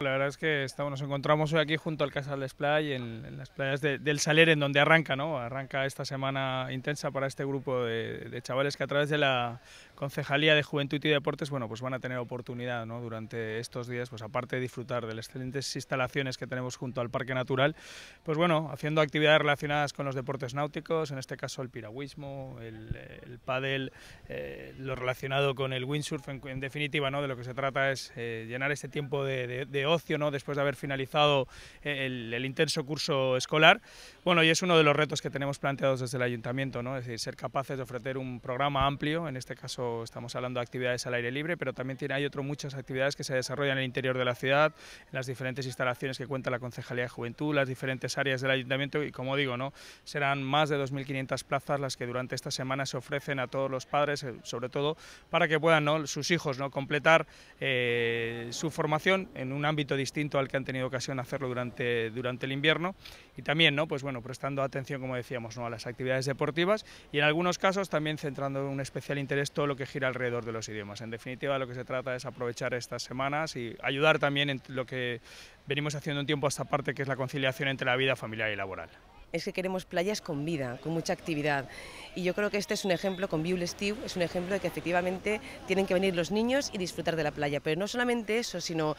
La verdad es que estamos, nos encontramos hoy aquí junto al Casal de Splay, en, en, las playas del Saler, en donde arranca, ¿no? Arranca esta semana intensa para este grupo de, chavales que a través de la Concejalía de Juventud y Deportes, bueno, pues van a tener oportunidad, ¿no? Durante estos días, pues aparte de disfrutar de las excelentes instalaciones que tenemos junto al Parque Natural, pues bueno, haciendo actividades relacionadas con los deportes náuticos, en este caso el piragüismo, el, el pádel, eh, lo relacionado con el windsurf, en, definitiva, ¿no? De lo que se trata es eh, llenar este tiempo de, de ¿no? después de haber finalizado eh, el, intenso curso escolar. Bueno, y es uno de los retos que tenemos planteados desde el ayuntamiento, ¿no? es decir, ser capaces de ofrecer un programa amplio, en este caso estamos hablando de actividades al aire libre, pero también hay otras muchas actividades que se desarrollan en el interior de la ciudad, en las diferentes instalaciones que cuenta la Concejalía de Juventud, las diferentes áreas del ayuntamiento y como digo, ¿no? serán más de 2.500 plazas las que durante esta semana se ofrecen a todos los padres, eh, sobre todo para que puedan sus hijos ¿no? completar eh, su formación en un ámbito distinto al que han tenido ocasión de hacerlo durante, durante el invierno y también, ¿no? Pues bueno, prestando atención, como decíamos, ¿no? a las actividades deportivas y en algunos casos también centrando un especial interés todo lo que gira alrededor de los idiomas. En definitiva, lo que se trata es aprovechar estas semanas y ayudar también en lo que venimos haciendo un tiempo esta parte, que es la conciliación entre la vida familiar y laboral es que queremos playas con vida, con mucha actividad. Y yo creo que este es un ejemplo con Biule Steve, es un ejemplo de que efectivamente tienen que venir los niños y disfrutar de la playa. Pero no solamente eso, sino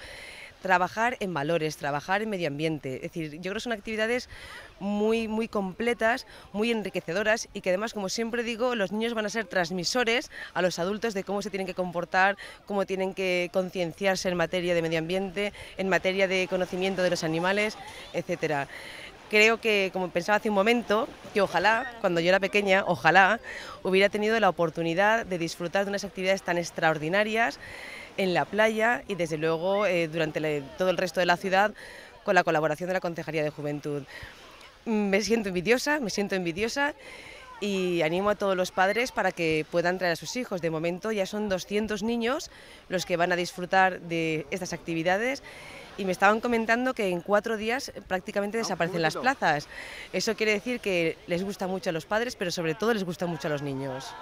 trabajar en valores, trabajar en medio ambiente. Es decir, yo creo que son actividades muy, muy completas, muy enriquecedoras y que además, como siempre digo, los niños van a ser transmisores a los adultos de cómo se tienen que comportar, cómo tienen que concienciarse en materia de medio ambiente, en materia de conocimiento de los animales, etcétera creo que, como pensaba hace un momento, que ojalá, cuando yo era pequeña, ojalá hubiera tenido la oportunidad de disfrutar de unas actividades tan extraordinarias en la playa y desde luego eh, durante todo el resto de la ciudad con la colaboración de la Concejalía de Juventud. Mm, me siento envidiosa, me siento envidiosa y animo a todos los padres para que puedan traer a sus hijos. De momento ya son 200 niños los que van a disfrutar de estas actividades y me estaban comentando que en cuatro días prácticamente ah, desaparecen las plazas. Eso quiere decir que les gusta mucho a los padres, pero sobre todo les gusta mucho a los niños.